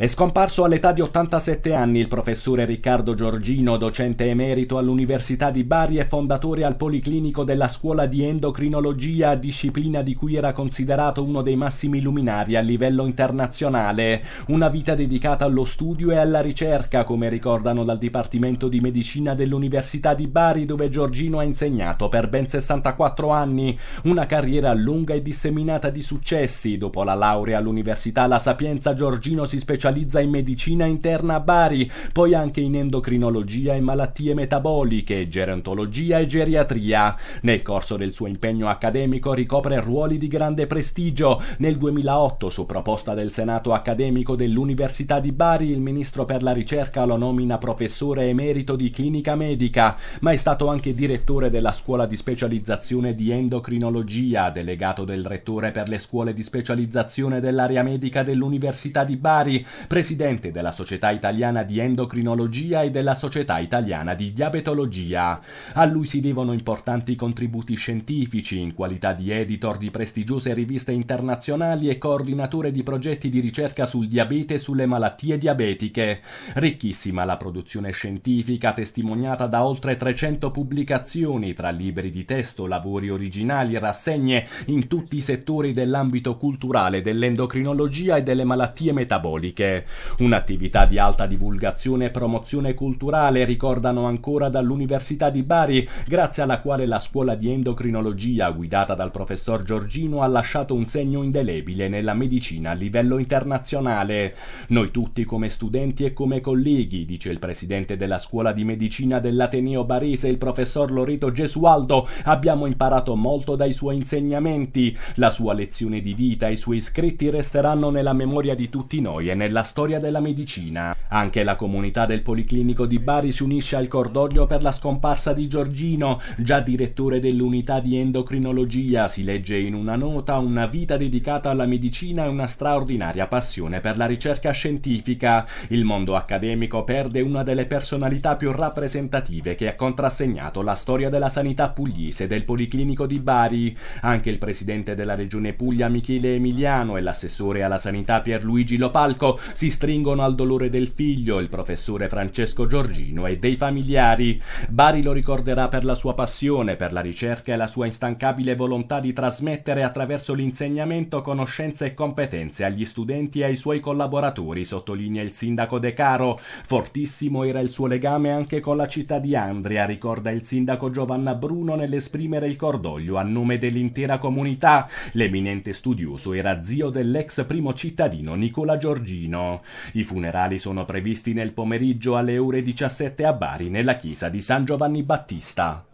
È scomparso all'età di 87 anni il professore Riccardo Giorgino, docente emerito all'Università di Bari e fondatore al Policlinico della Scuola di Endocrinologia, disciplina di cui era considerato uno dei massimi luminari a livello internazionale. Una vita dedicata allo studio e alla ricerca, come ricordano dal Dipartimento di Medicina dell'Università di Bari, dove Giorgino ha insegnato per ben 64 anni. Una carriera lunga e disseminata di successi. Dopo la laurea all'Università La Sapienza, Giorgino si specializza specializza in medicina interna a Bari, poi anche in endocrinologia e malattie metaboliche, gerontologia e geriatria. Nel corso del suo impegno accademico ricopre ruoli di grande prestigio. Nel 2008, su proposta del Senato accademico dell'Università di Bari, il ministro per la ricerca lo nomina professore emerito di clinica medica, ma è stato anche direttore della scuola di specializzazione di endocrinologia, delegato del rettore per le scuole di specializzazione dell'area medica dell'Università di Bari, presidente della Società Italiana di Endocrinologia e della Società Italiana di Diabetologia. A lui si devono importanti contributi scientifici in qualità di editor di prestigiose riviste internazionali e coordinatore di progetti di ricerca sul diabete e sulle malattie diabetiche. Ricchissima la produzione scientifica testimoniata da oltre 300 pubblicazioni tra libri di testo, lavori originali e rassegne in tutti i settori dell'ambito culturale dell'endocrinologia e delle malattie metaboliche. Natale. Un'attività di alta divulgazione e promozione culturale, ricordano ancora dall'Università di Bari, grazie alla quale la scuola di endocrinologia guidata dal professor Giorgino ha lasciato un segno indelebile nella medicina a livello internazionale. Noi tutti come studenti e come colleghi, dice il presidente della scuola di medicina dell'Ateneo Barese, il professor Lorito Gesualdo, abbiamo imparato molto dai suoi insegnamenti. La sua lezione di vita e i suoi scritti resteranno nella memoria di tutti noi e nella nella storia della medicina. Anche la comunità del Policlinico di Bari si unisce al cordoglio per la scomparsa di Giorgino, già direttore dell'unità di endocrinologia. Si legge in una nota una vita dedicata alla medicina e una straordinaria passione per la ricerca scientifica. Il mondo accademico perde una delle personalità più rappresentative che ha contrassegnato la storia della sanità pugliese del Policlinico di Bari. Anche il presidente della regione Puglia Michele Emiliano e l'assessore alla sanità Pierluigi Lopalco si stringono al dolore del figlio, il professore Francesco Giorgino e dei familiari. Bari lo ricorderà per la sua passione, per la ricerca e la sua instancabile volontà di trasmettere attraverso l'insegnamento conoscenze e competenze agli studenti e ai suoi collaboratori, sottolinea il sindaco De Caro. Fortissimo era il suo legame anche con la città di Andria, ricorda il sindaco Giovanna Bruno nell'esprimere il cordoglio a nome dell'intera comunità. L'eminente studioso era zio dell'ex primo cittadino Nicola Giorgino Torino. I funerali sono previsti nel pomeriggio alle ore 17 a Bari nella chiesa di San Giovanni Battista.